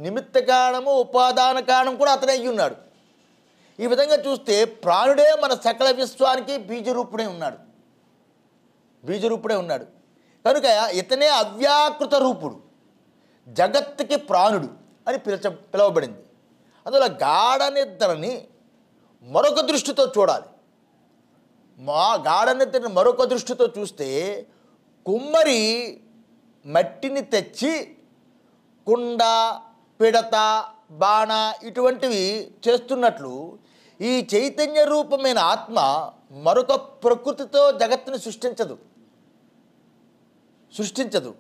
A: నిమిత్త కారణము ఉపాదాన కారణం కూడా అతనే ఉన్నాడు ఈ విధంగా చూస్తే ప్రాణుడే మన సకల విశ్వానికి బీజరూపుడే ఉన్నాడు బీజరూపుడే ఉన్నాడు కనుక ఇతనే అవ్యాకృత రూపుడు జగత్తుకి ప్రాణుడు అని పిలచ పిలవబడింది అందులో గాఢ నిద్రని మరొక దృష్టితో చూడాలి మా గాఢ నిద్రని మరొక దృష్టితో చూస్తే కుమ్మరి మట్టిని తెచ్చి కుండ పిడత బాణ ఇటువంటివి చేస్తున్నట్లు ఈ చైతన్య రూపమైన ఆత్మ మరొక ప్రకృతితో జగత్తును సృష్టించదు సృష్టించదు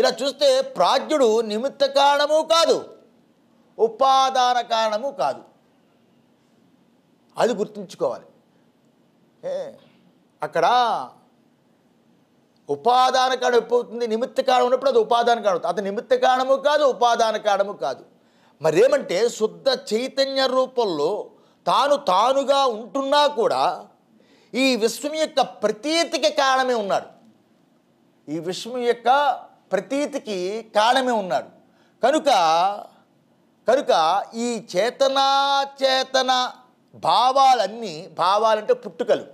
A: ఇలా చూస్తే ప్రాజ్ఞుడు నిమిత్త కారణము కాదు ఉపాదాన కారణము కాదు అది గుర్తుంచుకోవాలి అక్కడ ఉపాదాన కారణం ఎప్పుడవుతుంది నిమిత్త కారణం ఉన్నప్పుడు అది ఉపాదాన కారణం అతని నిమిత్త కారణము కాదు ఉపాదాన కారణము కాదు మరేమంటే శుద్ధ చైతన్య రూపంలో తాను తానుగా ఉంటున్నా కూడా ఈ విశ్వం యొక్క ప్రతీతికి కారణమే ఉన్నాడు ఈ విశ్వం యొక్క ప్రతీతికి కారణమే ఉన్నాడు కనుక కనుక ఈ చేతనాచేతన భావాలన్నీ భావాలంటే పుట్టుకలు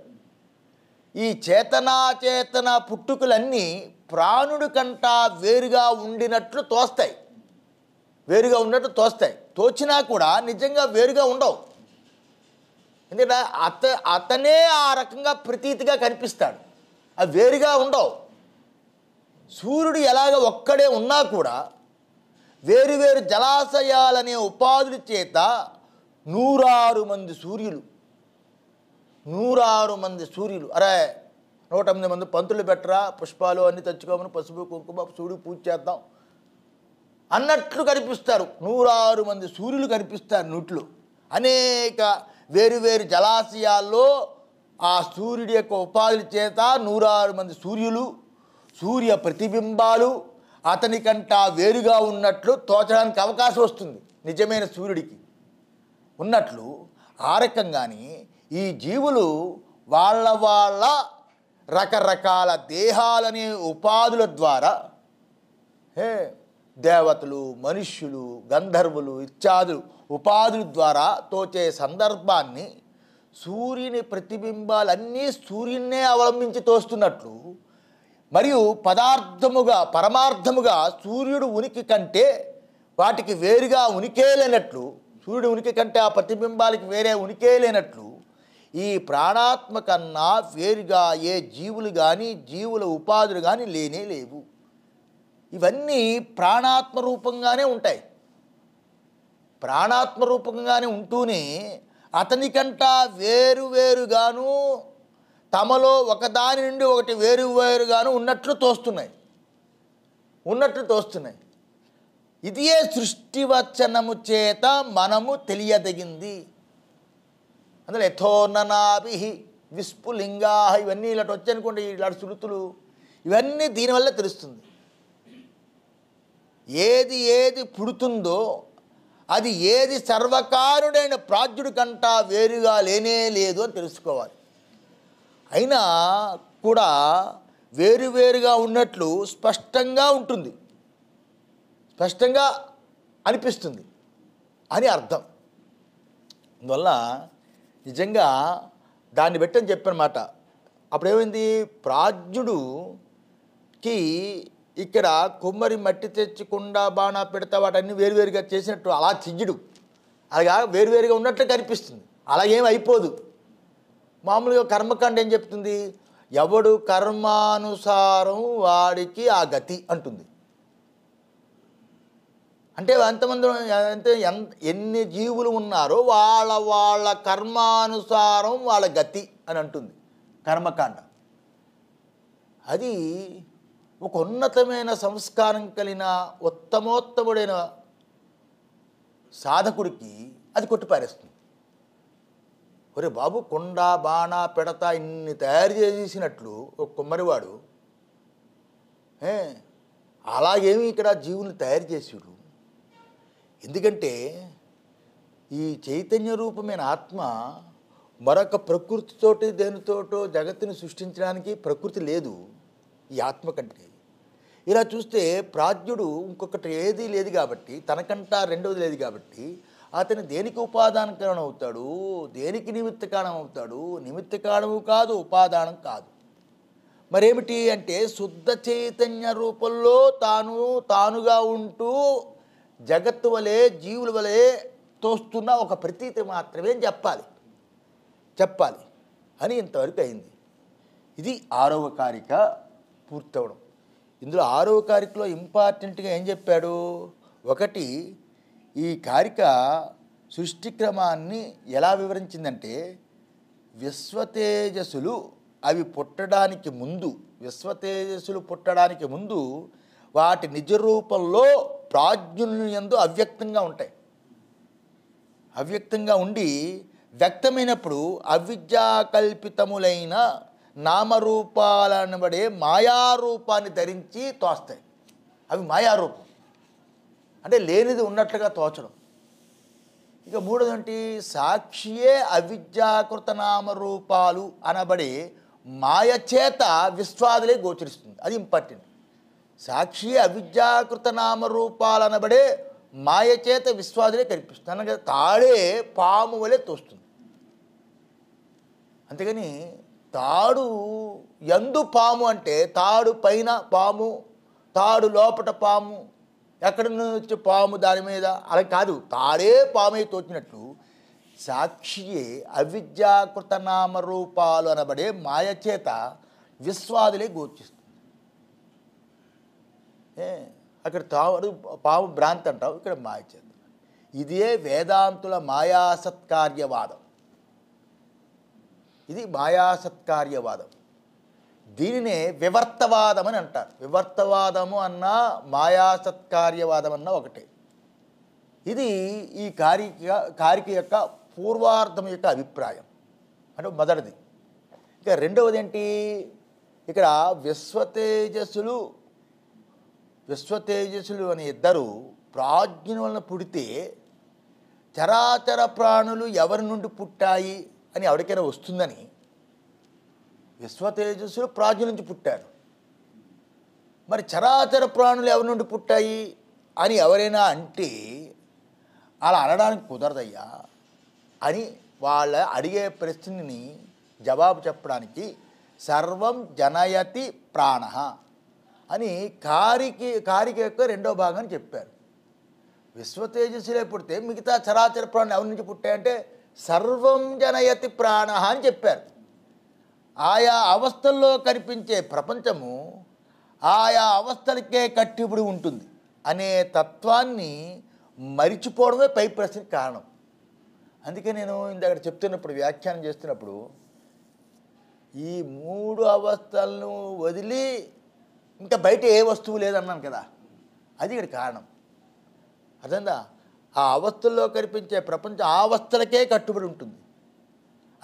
A: ఈ చేతనాచేతన పుట్టుకలన్నీ ప్రాణుడి కంటా వేరుగా ఉండినట్లు తోస్తాయి వేరుగా ఉన్నట్టు తోస్తాయి తోచినా కూడా నిజంగా వేరుగా ఉండవు ఎందుకంటే అత అతనే ఆ రకంగా ప్రతీతిగా కనిపిస్తాడు అవి వేరుగా ఉండవు సూర్యుడు ఎలాగ ఒక్కడే ఉన్నా కూడా వేరు వేరు జలాశయాలనే ఉపాధుల చేత నూరారు మంది సూర్యులు నూరారు మంది సూర్యులు అరే నూట ఎనిమిది మంది పంతులు పెట్టరా పుష్పాలు అన్నీ తెచ్చుకోమని పసుపు కుంకుమ సూర్యుడు పూజ చేద్దాం అన్నట్లు కనిపిస్తారు నూరారు మంది సూర్యులు కనిపిస్తారు నూట్లు అనేక వేరువేరు జలాశయాల్లో ఆ సూర్యుడి యొక్క ఉపాధుల చేత నూరారు మంది సూర్యులు సూర్య ప్రతిబింబాలు అతనికంట వేరుగా ఉన్నట్లు తోచడానికి అవకాశం వస్తుంది నిజమైన సూర్యుడికి ఉన్నట్లు ఆ రకంగానే ఈ జీవులు వాళ్ళ వాళ్ళ రకరకాల దేహాలనే ఉపాధుల ద్వారా హే దేవతలు మనుష్యులు గంధర్వులు ఇత్యాదులు ఉపాధుల ద్వారా తోచే సందర్భాన్ని సూర్యుని ప్రతిబింబాలన్నీ సూర్యున్నే అవలంబించి తోస్తున్నట్లు మరియు పదార్థముగా పరమార్థముగా సూర్యుడు ఉనికి కంటే వాటికి వేరుగా ఉనికే లేనట్లు సూర్యుడు ఉనికి కంటే ఆ ప్రతిబింబాలకి వేరే ఉనికే లేనట్లు ఈ ప్రాణాత్మ కన్నా వేరుగా ఏ జీవులు కానీ జీవుల ఉపాధులు కానీ లేనే లేవు ఇవన్నీ ప్రాణాత్మ రూపంగానే ఉంటాయి ప్రాణాత్మ రూపంగానే ఉంటూనే అతనికంట వేరువేరుగాను తమలో ఒకదాని నుండి ఒకటి వేరు వేరుగాను ఉన్నట్లు తోస్తున్నాయి ఉన్నట్లు తోస్తున్నాయి ఇదియే సృష్టివచనము చేత మనము తెలియదగింది అందులో యథోననాభి విస్పులింగా ఇవన్నీ ఇలాంటి వచ్చాయనుకోండి ఇలాంటి శృతులు ఇవన్నీ దీనివల్ల తెలుస్తుంది ఏది ఏది పుడుతుందో అది ఏది సర్వకారుడైన ప్రాజ్యుడి కంటా వేరుగా లేనే లేదు అని తెలుసుకోవాలి అయినా కూడా వేరువేరుగా ఉన్నట్లు స్పష్టంగా ఉంటుంది స్పష్టంగా అనిపిస్తుంది అని అర్థం అందువల్ల నిజంగా దాన్ని బట్టి అని చెప్పనమాట అప్పుడేమైంది ప్రాజ్యుడుకి ఇక్కడ కొమ్మరి మట్టి తెచ్చకుండా బాణ పెడతా వాటన్నీ వేరువేరుగా చేసినట్టు అలా చెయ్యడు అలాగా వేరువేరుగా ఉన్నట్లు కనిపిస్తుంది అలాగేం అయిపోదు మామూలుగా కర్మకాండ ఏం చెప్తుంది ఎవడు కర్మానుసారం వాడికి ఆ గతి అంటుంది అంటే ఎంతమంది అంటే ఎంత ఎన్ని జీవులు ఉన్నారో వాళ్ళ వాళ్ళ కర్మానుసారం వాళ్ళ గతి అని అంటుంది కర్మకాండ అది ఒక ఉన్నతమైన సంస్కారం కలిగిన ఉత్తమోత్తముడైన సాధకుడికి అది కొట్టిపారేస్తుంది ఒరే బాబు కొండ బాణ పెడత ఇన్ని తయారు చేసేసినట్లు ఒక కుమ్మరివాడు అలాగేమి ఇక్కడ జీవుని తయారు చేసేడు ఎందుకంటే ఈ చైతన్య రూపమైన ఆత్మ మరొక ప్రకృతితోటి దేనితోటో జగత్తుని సృష్టించడానికి ప్రకృతి లేదు ఈ ఆత్మ కంటే ఇలా చూస్తే ప్రాజ్ఞుడు ఇంకొకటి ఏది లేదు కాబట్టి తనకంటా రెండవది లేదు కాబట్టి అతను దేనికి ఉపాదాన కారణం అవుతాడు దేనికి నిమిత్త కారణం అవుతాడు నిమిత్త కారణము కాదు ఉపాదానం కాదు మరేమిటి అంటే శుద్ధ చైతన్య రూపంలో తాను తానుగా ఉంటూ జగత్తు వలె జీవుల వలె తోస్తున్న ఒక ప్రతీతి మాత్రమే చెప్పాలి చెప్పాలి అని ఇంతవరకు అయింది ఇది ఆరవ కారిక పూర్తవడం ఇందులో ఆరో కారికలో ఇంపార్టెంట్గా ఏం చెప్పాడు ఒకటి ఈ కారిక సృష్టి క్రమాన్ని ఎలా వివరించిందంటే విశ్వతేజస్సులు అవి పుట్టడానికి ముందు విశ్వతేజస్సులు పుట్టడానికి ముందు వాటి నిజరూపంలో ప్రాజ్ఞులను ఎందు అవ్యక్తంగా ఉంటాయి అవ్యక్తంగా ఉండి వ్యక్తమైనప్పుడు అవిద్యాకల్పితములైన బడే మాయారూపాన్ని ధరించి తోస్తాయి అవి మాయారూపం అంటే లేనిది ఉన్నట్లుగా తోచడం ఇక మూడోదంటి సాక్షియే అవిద్యాకృత నామరూపాలు అనబడి మాయచేత విశ్వాదులే గోచరిస్తుంది అది ఇంపార్టెంట్ సాక్షి అవిద్యాకృత నామరూపాలు అనబడే మాయచేత విశ్వాదులే కనిపిస్తుంది అనగా తాడే పాము వలె తోస్తుంది అంతేగాని తాడు ఎందు పాము అంటే తాడు పైన పాము తాడు లోపట పాము ఎక్కడి నుంచి పాము దాని మీద అలా కాదు తాడే పామై తోచినట్లు సాక్షియే అవిద్యాకృతనామ రూపాలు అనబడే మాయ చేత విశ్వాదులే గోచిస్తుంది అక్కడ తాడు పాము భ్రాంతి అంటావు ఇక్కడ మాయ చేత ఇదే వేదాంతుల మాయాసత్కార్యవాదం ఇది మాయాసత్కార్యవాదం దీనినే వివర్తవాదం అని అంటారు వివర్తవాదము అన్నా మాయాసత్కార్యవాదం అన్నా ఒకటే ఇది ఈ కారిక కారిక యొక్క పూర్వార్థం యొక్క అభిప్రాయం అంటే మొదటిది ఇక రెండవది ఏంటి ఇక్కడ విశ్వతేజస్సులు విశ్వతేజస్సులు అనే ఇద్దరు ప్రాజ్ఞుల వలన పుడితే చరాచర ప్రాణులు ఎవరి నుండి పుట్టాయి అని ఎవరికైనా వస్తుందని విశ్వతేజస్సులు ప్రాజ్ఞ నుంచి పుట్టారు మరి చరాచర ప్రాణులు ఎవరి నుండి పుట్టాయి అని ఎవరైనా అంటే అలా అనడానికి కుదరదయ్యా అని వాళ్ళ అడిగే ప్రశ్నని జవాబు చెప్పడానికి సర్వం జనయతి ప్రాణ అని కారికి కారిక యొక్క రెండో భాగాన్ని చెప్పారు విశ్వతేజస్సులే పుడితే మిగతా చరాచర ప్రాణులు ఎవరి నుంచి పుట్టాయంటే సర్వం జనయతి ప్రాణ అని చెప్పారు ఆయా అవస్థల్లో కనిపించే ప్రపంచము ఆయా అవస్థలకే కట్టిబడి ఉంటుంది అనే తత్వాన్ని మరిచిపోవడమే పై ప్రశ్నకి కారణం అందుకే నేను ఇందాక చెప్తున్నప్పుడు వ్యాఖ్యానం చేస్తున్నప్పుడు ఈ మూడు అవస్థలను వదిలి ఇంకా బయట ఏ వస్తువు లేదన్నాను కదా అది ఇక్కడ కారణం అర్థందా ఆ అవస్థల్లో కనిపించే ప్రపంచం ఆ అవస్థలకే కట్టుబడి ఉంటుంది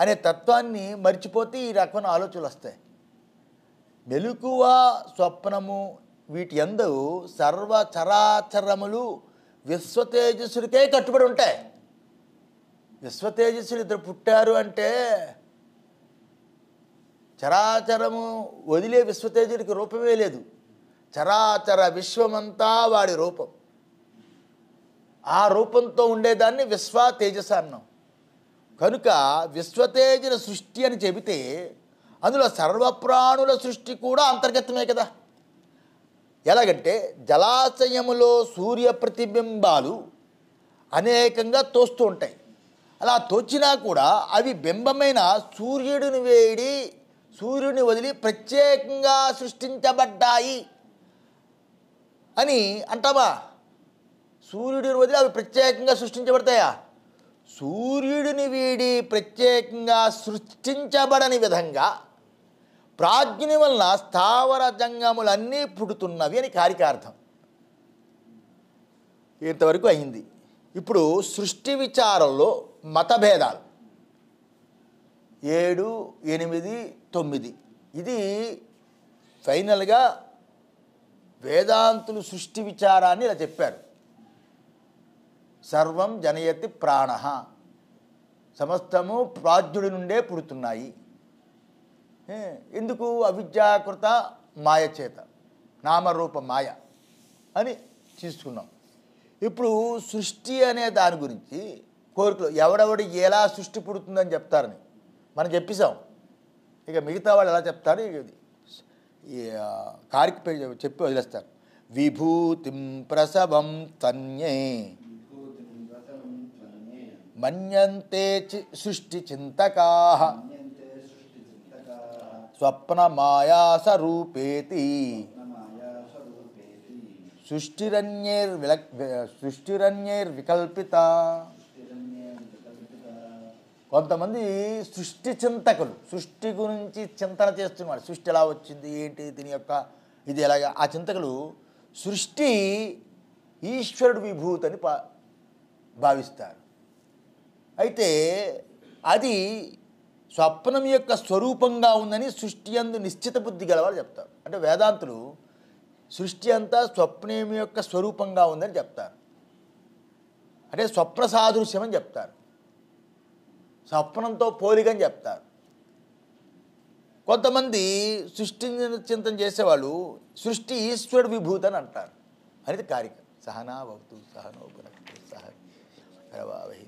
A: అనే తత్వాన్ని మర్చిపోతే ఈ రకమైన ఆలోచనలు వస్తాయి మెలుకువ స్వప్నము వీటి ఎందు సర్వ చరాచరములు విశ్వతేజస్సుడికే కట్టుబడి ఉంటాయి విశ్వతేజస్సులు ఇద్దరు పుట్టారు అంటే చరాచరము వదిలే విశ్వతేజుడికి రూపమే లేదు చరాచర విశ్వమంతా వాడి రూపం ఆ రూపంతో ఉండేదాన్ని విశ్వ తేజస్సు అన్నాం కనుక విశ్వతేజన సృష్టి అని చెబితే అందులో సర్వప్రాణుల సృష్టి కూడా అంతర్గతమే కదా ఎలాగంటే జలాశయములో సూర్య ప్రతిబింబాలు అనేకంగా తోస్తూ ఉంటాయి అలా తోచినా కూడా అవి బింబమైన సూర్యుడిని వేడి సూర్యుని వదిలి ప్రత్యేకంగా సృష్టించబడ్డాయి అని అంటామా సూర్యుడిని వదిలి అవి ప్రత్యేకంగా సృష్టించబడతాయా సూర్యుడిని వీడి ప్రత్యేకంగా సృష్టించబడని విధంగా ప్రాజ్ఞని వలన స్థావర జంగములన్నీ పుడుతున్నవి అని కార్యకార్థం ఇంతవరకు అయింది ఇప్పుడు సృష్టి విచారంలో మతభేదాలు ఏడు ఎనిమిది తొమ్మిది ఇది ఫైనల్గా వేదాంతులు సృష్టి విచారాన్ని ఇలా చెప్పారు సర్వం జనయతి ప్రాణ సమస్తము ప్రాజ్ఞుడి నుండే పుడుతున్నాయి ఎందుకు అవిద్యాకృత మాయ చేత నామరూప మాయ అని తీసుకున్నాం ఇప్పుడు సృష్టి అనే దాని గురించి కోరికలు ఎవడెవడి ఎలా సృష్టి పుడుతుందని చెప్తారని మనం చెప్పేశాం ఇక మిగతా వాళ్ళు ఎలా చెప్తారు కారిక చెప్పి వదిలేస్తారు విభూతిం ప్రసవం తన్యే మన్యంతే సృష్టి చింతకా స్వప్న మాయాసరూపేతి సృష్టిరన్యైర్విల వికల్పిత కొంతమంది సృష్టి చింతకులు సృష్టి గురించి చింతన చేస్తున్నారు సృష్టి ఎలా వచ్చింది ఏంటి దీని యొక్క ఇది ఎలాగ ఆ చింతకులు సృష్టి ఈశ్వరుడు విభూతని అని భావిస్తారు అయితే అది స్వప్నం యొక్క స్వరూపంగా ఉందని సృష్టి అందు నిశ్చిత బుద్ధి గలవారు చెప్తారు అంటే వేదాంతులు సృష్టి అంతా స్వప్నం యొక్క స్వరూపంగా ఉందని చెప్తారు అంటే స్వప్న సాదృశ్యం అని చెప్తారు స్వప్నంతో పోలికని చెప్తారు కొంతమంది సృష్టి చింతన చేసేవాళ్ళు సృష్టి ఈశ్వరుడు విభూతి అని అంటారు అనేది కార్యక్రమం సహనా భవతు సహనోపరక్తు సహ